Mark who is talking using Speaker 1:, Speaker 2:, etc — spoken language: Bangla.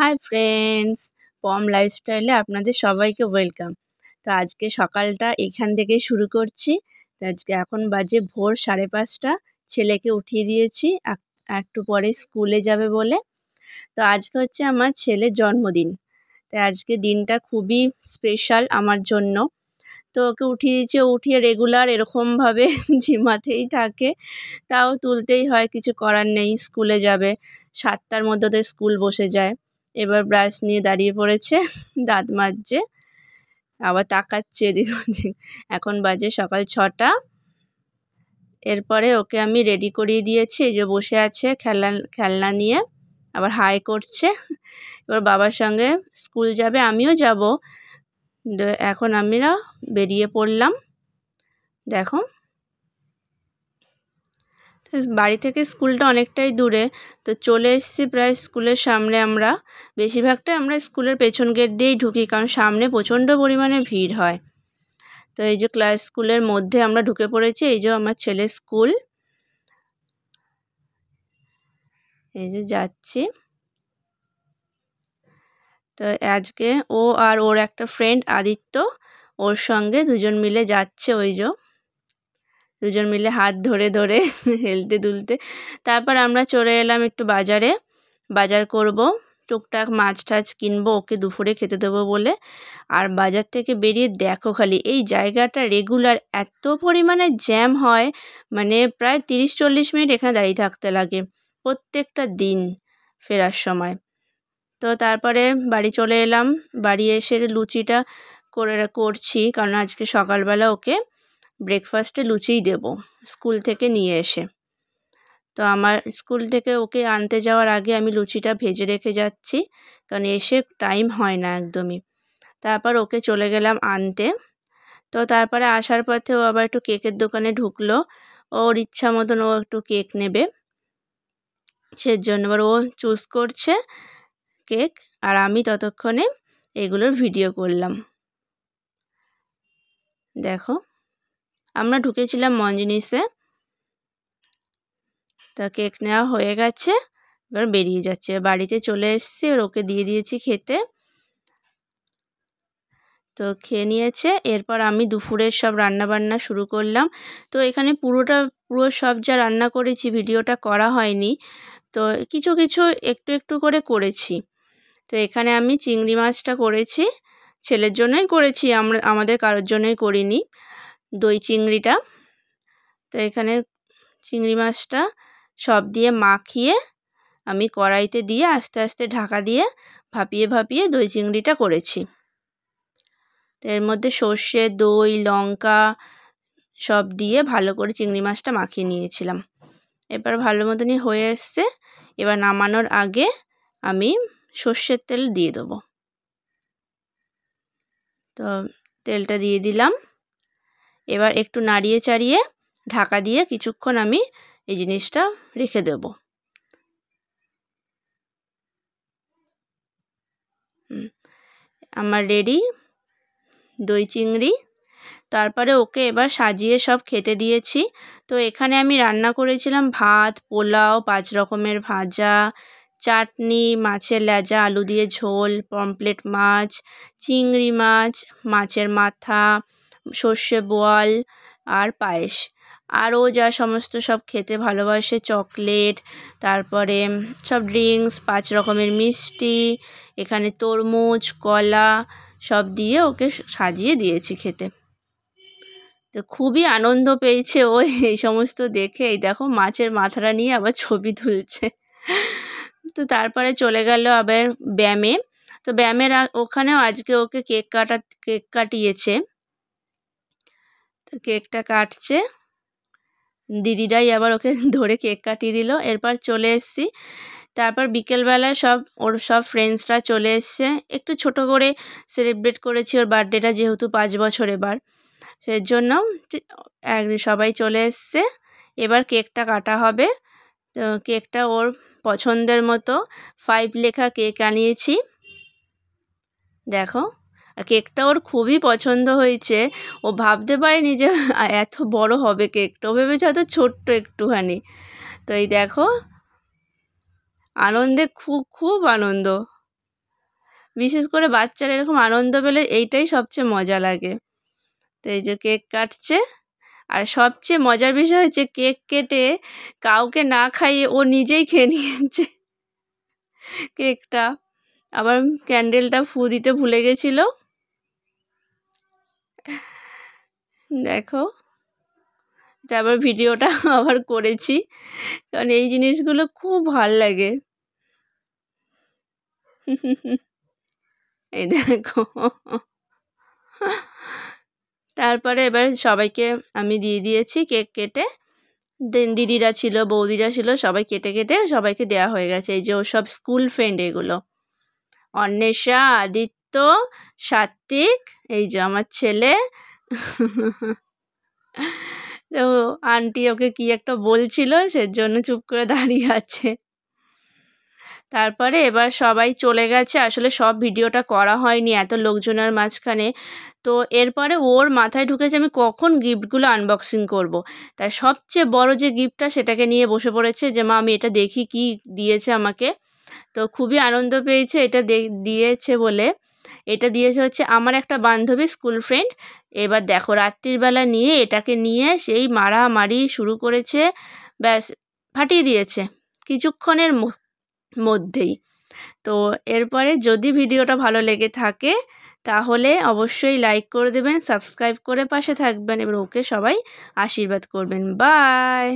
Speaker 1: হাই ফ্রেন্ডস পম লাইফস্টাইলে আপনাদের সবাইকে ওয়েলকাম তো আজকে সকালটা এখান থেকে শুরু করছি আজকে এখন বাজে ভোর সাড়ে পাঁচটা ছেলেকে উঠিয়ে দিয়েছি একটু পরে স্কুলে যাবে বলে তো আজকে হচ্ছে আমার ছেলের জন্মদিন তাই আজকে দিনটা খুবই স্পেশাল আমার জন্য তো ওকে উঠিয়ে দিয়েছি উঠিয়ে রেগুলার এরকমভাবে ঝিমাতেই থাকে তাও তুলতেই হয় কিছু করার নেই স্কুলে যাবে সাতটার মধ্যে স্কুল বসে যায় এবার ব্রাশ নিয়ে দাঁড়িয়ে পড়েছে দাঁত মাজছে আবার তাকাচ্ছে এদিক ওদিক এখন বাজে সকাল ছটা এরপরে ওকে আমি রেডি করিয়ে দিয়েছি এই যে বসে আছে খেলনা খেলনা নিয়ে আবার হাই করছে এবার বাবার সঙ্গে স্কুল যাবে আমিও যাব এখন আমরা বেরিয়ে পড়লাম দেখো বাড়ি থেকে স্কুলটা অনেকটাই দূরে তো চলে এসেছি প্রায় স্কুলের সামনে আমরা বেশিরভাগটাই আমরা স্কুলের পেছন গেট দিয়েই ঢুকি কারণ সামনে প্রচণ্ড পরিমাণে ভিড় হয় তো এই যে ক্লাস স্কুলের মধ্যে আমরা ঢুকে পড়েছি এই যে আমার ছেলে স্কুল এই যে যাচ্ছি তো আজকে ও আর ওর একটা ফ্রেন্ড আদিত্য ওর সঙ্গে দুজন মিলে যাচ্ছে ওই যে দুজন মিলে হাত ধরে ধরে হেলতে দুলতে তারপর আমরা চলে এলাম একটু বাজারে বাজার করব টুকটাক মাছ টাছ কিনবো ওকে দুপুরে খেতে দেবো বলে আর বাজার থেকে বেরিয়ে দেখো খালি এই জায়গাটা রেগুলার এত পরিমাণে জ্যাম হয় মানে প্রায় তিরিশ চল্লিশ মিনিট এখানে দাঁড়িয়ে থাকতে লাগে প্রত্যেকটা দিন ফেরার সময় তো তারপরে বাড়ি চলে এলাম বাড়ি এসে লুচিটা করে করছি কারণ আজকে সকালবেলা ওকে ব্রেকফাস্টে লুচিই দেবো স্কুল থেকে নিয়ে এসে তো আমার স্কুল থেকে ওকে আনতে যাওয়ার আগে আমি লুচিটা ভেজে রেখে যাচ্ছি কারণ এসে টাইম হয় না একদমই তারপর ওকে চলে গেলাম আনতে তো তারপরে আসার পথে ও আবার একটু কেকের দোকানে ঢুকলো ওর ইচ্ছা মতন ও একটু কেক নেবে সেজন্য এবার ও চুজ করছে কেক আর আমি ততক্ষণে এগুলোর ভিডিও করলাম দেখো আমরা ঢুকেছিলাম মঞ্জিনিসে তা কেক নেওয়া হয়ে গেছে এবার বেরিয়ে যাচ্ছে বাড়িতে চলে এসছি এবার ওকে দিয়ে দিয়েছি খেতে তো খেয়ে নিয়েছে এরপর আমি দুপুরের সব রান্না বান্না শুরু করলাম তো এখানে পুরোটা পুরো সব যা রান্না করেছি ভিডিওটা করা হয়নি তো কিছু কিছু একটু একটু করে করেছি তো এখানে আমি চিংড়ি মাছটা করেছি ছেলের জন্যই করেছি আমরা আমাদের কারোর জন্যই করিনি দই চিংড়িটা তো এখানে চিংড়ি মাছটা সব দিয়ে মাখিয়ে আমি কড়াইতে দিয়ে আস্তে আস্তে ঢাকা দিয়ে ভাপিয়ে ভাপিয়ে দই চিংড়িটা করেছি তো এর মধ্যে সর্ষে দই লঙ্কা সব দিয়ে ভালো করে চিংড়ি মাছটা মাখিয়ে নিয়েছিলাম এবার ভালো মতনই হয়ে এসছে এবার নামানোর আগে আমি সর্ষের তেল দিয়ে দেবো তো তেলটা দিয়ে দিলাম এবার একটু নাড়িয়ে চাড়িয়ে ঢাকা দিয়ে কিছুক্ষণ আমি এই জিনিসটা রেখে দেব আমার রেডি দই চিংড়ি তারপরে ওকে এবার সাজিয়ে সব খেতে দিয়েছি তো এখানে আমি রান্না করেছিলাম ভাত পোলাও পাঁচ রকমের ভাজা চাটনি মাছের লেজা আলু দিয়ে ঝোল পমপ্লেট মাছ চিংড়ি মাছ মাছের মাথা সর্ষে বোয়াল আর পায়েস আরও যা সমস্ত সব খেতে ভালোবাসে চকলেট তারপরে সব ড্রিঙ্কস পাঁচ রকমের মিষ্টি এখানে তরমুজ কলা সব দিয়ে ওকে সাজিয়ে দিয়েছি খেতে তো খুবই আনন্দ পেয়েছে ও এই সমস্ত দেখে এই দেখো মাছের মাথাটা নিয়ে আবার ছবি তুলছে তো তারপরে চলে গেল আবার ব্যায়ামে তো ব্যায়ামের ওখানেও আজকে ওকে কেক কাটা কেক কাটিয়েছে কেকটা কাটছে দিদিরাই আবার ওকে ধরে কেক কাটিয়ে দিল এরপর চলে এসছি তারপর বিকেলবেলায় সব ওর সব ফ্রেন্ডসরা চলে এসছে একটু ছোট করে সেলিব্রেট করেছি ওর বার্থডেটা যেহেতু পাঁচ বছর এবার সেজন্য সবাই চলে এসছে এবার কেকটা কাটা হবে তো কেকটা ওর পছন্দের মতো ফাইভ লেখা কেক আনিয়েছি দেখো আর কেকটা ওর খুবই পছন্দ হয়েছে ও ভাবতে পারেনি যে এত বড় হবে কেকটা ও ভেবেছে হয়তো ছোট্ট একটুখানি তো এই দেখো আনন্দে খুব খুব আনন্দ বিশেষ করে বাচ্চারা এরকম আনন্দ পেলে এইটাই সবচেয়ে মজা লাগে তো এই যে কেক কাটছে আর সবচেয়ে মজার বিষয় হচ্ছে কেক কেটে কাউকে না খাইয়ে ও নিজেই খেয়ে নিয়েছে কেকটা আবার ক্যান্ডেলটা ফু দিতে ভুলে গেছিলো দেখো তারপর ভিডিওটা আবার করেছি কারণ এই জিনিসগুলো খুব ভাল লাগে এই দেখো তারপরে এবার সবাইকে আমি দিয়ে দিয়েছি কেক কেটে দিদিরা ছিল বৌদিরা ছিল সবাই কেটে কেটে সবাইকে দেয়া হয়ে গেছে এই যে সব স্কুল ফ্রেন্ড এগুলো অন্বেষা আদিত্য সাত্বিক এই যে আমার ছেলে তো আন্টি ওকে কি একটা বলছিল সের জন্য চুপ করে দাঁড়িয়ে আছে তারপরে এবার সবাই চলে গেছে আসলে সব ভিডিওটা করা হয়নি এত লোকজনের মাঝখানে তো এরপরে ওর মাথায় ঢুকেছে আমি কখন গিফটগুলো আনবক্সিং করব। তাই সবচেয়ে বড় যে গিফটটা সেটাকে নিয়ে বসে পড়েছে যে মা আমি এটা দেখি কি দিয়েছে আমাকে তো খুবই আনন্দ পেয়েছে এটা দিয়েছে বলে এটা দিয়েছে হচ্ছে আমার একটা বান্ধবী স্কুল ফ্রেন্ড এবার দেখো রাত্রিবেলা নিয়ে এটাকে নিয়ে সেই মারামারি শুরু করেছে ব্যাস ফাটিয়ে দিয়েছে কিছুক্ষণের মধ্যেই তো এরপরে যদি ভিডিওটা ভালো লেগে থাকে তাহলে অবশ্যই লাইক করে দেবেন সাবস্ক্রাইব করে পাশে থাকবেন এবার ওকে সবাই আশীর্বাদ করবেন বাই